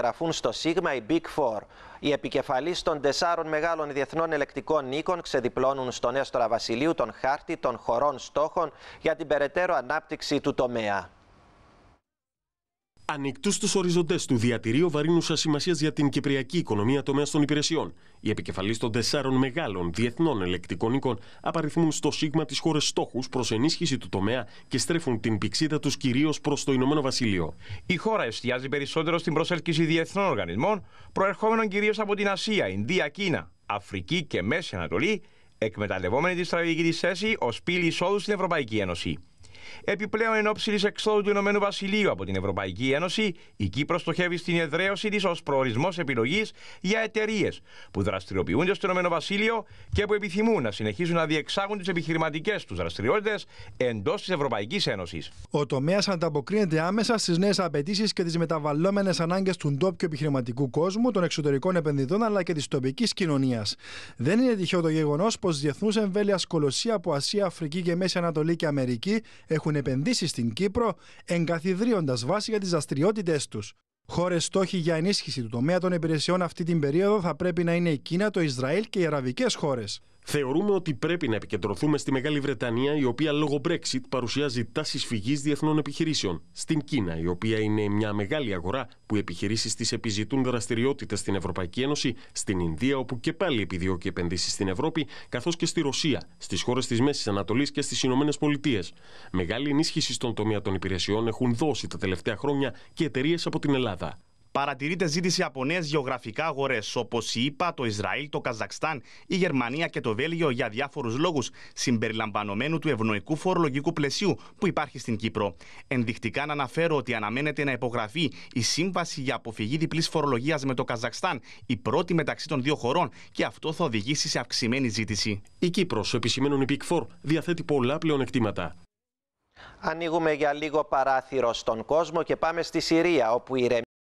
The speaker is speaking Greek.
Γραφούν στο ΣΥΓΜΑ οι Big Four. Οι επικεφαλείς των τεσσάρων μεγάλων διεθνών ελεκτικών οίκων ξεδιπλώνουν στον Έστορα Βασιλείου τον χάρτη των χωρών στόχων για την περαιτέρω ανάπτυξη του τομέα. Ανοιχτούς στου οριζοντές του διατηρεί ο βαρύνουσα σημασία για την κυπριακή οικονομία τομέας των υπηρεσιών. Οι επικεφαλεί των τεσσάρων μεγάλων διεθνών ελεκτικών οίκων απαριθμούν στο σίγμα τις χώρες στόχους προς ενίσχυση του τομέα και στρέφουν την πηξίδα τους κυρίως προς το Ηνωμένο Βασίλειο. Η χώρα εστιάζει περισσότερο στην προσέλκυση διεθνών οργανισμών, προερχόμενων κυρίως από την Ασία, Ινδία, Κίνα, Αφρική και Μέση Ανατολή, εκμεταλλευόμενη τη στρατηγική της θέση ως πύλη εισόδου στην Ευρωπαϊκή Ένωση. Επιπλέον, εν ώψη της εξόδου του Ηνωμένου Βασιλείου από την Ευρωπαϊκή Ένωση, η Κύπρος στοχεύει στην εδραίωση της ως προορισμός επιλογής για εταιρείες που δραστηριοποιούνται στο Ηνωμένο Βασίλειο και που επιθυμούν να συνεχίσουν να διεξάγουν τις επιχειρηματικές τους δραστηριότητες εντός της Ευρωπαϊκής Ένωσης. Ο τομέας ανταποκρίνεται άμεσα στις νέες απαιτήσεις και τις μεταβαλλόμενες ανάγκες του ντόπιου επιχειρηματικού κόσμου, των εξωτερικών επενδυτών αλλά και της τοπικής κοινωνίας. Δεν είναι τυχαίο το γεγονός πως διεθνούς εμβέλειας κολοσσία από Ασία, Αφρική και Μέση Ανατολή και Αμερική έχουν επενδύσει στην Κύπρο, εγκαθιδρύοντας βάση για τις δραστηριότητές τους. Χώρες στόχοι για ενίσχυση του τομέα των υπηρεσιών αυτή την περίοδο θα πρέπει να είναι η Κίνα, το Ισραήλ και οι αραβικές χώρες. Θεωρούμε ότι πρέπει να επικεντρωθούμε στη Μεγάλη Βρετανία, η οποία λόγω Brexit παρουσιάζει τάσεις φυγής διεθνών επιχειρήσεων. Στην Κίνα, η οποία είναι μια μεγάλη αγορά που οι επιχειρήσεις της επιζητούν δραστηριότητες στην Ευρωπαϊκή Ένωση, στην Ινδία, όπου και πάλι επιδιώκει επενδύσεις στην Ευρώπη, καθώς και στη Ρωσία, στις χώρες της Μέσης Ανατολής και στις Ηνωμένες Πολιτείες. Μεγάλη ενίσχυση στον τομέα των υπηρεσιών έχουν δώσει τα τελευταία χρόνια και εταιρείες από την Ελλάδα παρατηρείται ζήτηση από νέες γεωγραφικά αγορές όπως η ΙΠΑ, το Ισραήλ, το Καζακστάν, η Γερμανία και το Βέλγιο για διάφορους λόγους, συμπεριλαμβανομένου του ευνοϊκού φορολογικού πλαισίου που υπάρχει στην Κύπρο. Ενδεικτικά να αναφέρω ότι αναμένεται να υπογραφεί η Σύμβαση για Αποφυγή Διπλής Φορολογίας με το Καζακστάν, η πρώτη μεταξύ των δύο χωρών, και αυτό θα οδηγήσει σε αυξημένη ζήτηση. Η Κύπρος, επισημαίνουν η Big Four, διαθέτει πολλά πλεονεκτήματα. Ανοίγουμε για λίγο παράθυρο στον κόσμο και πάμε στη Συρία, όπου η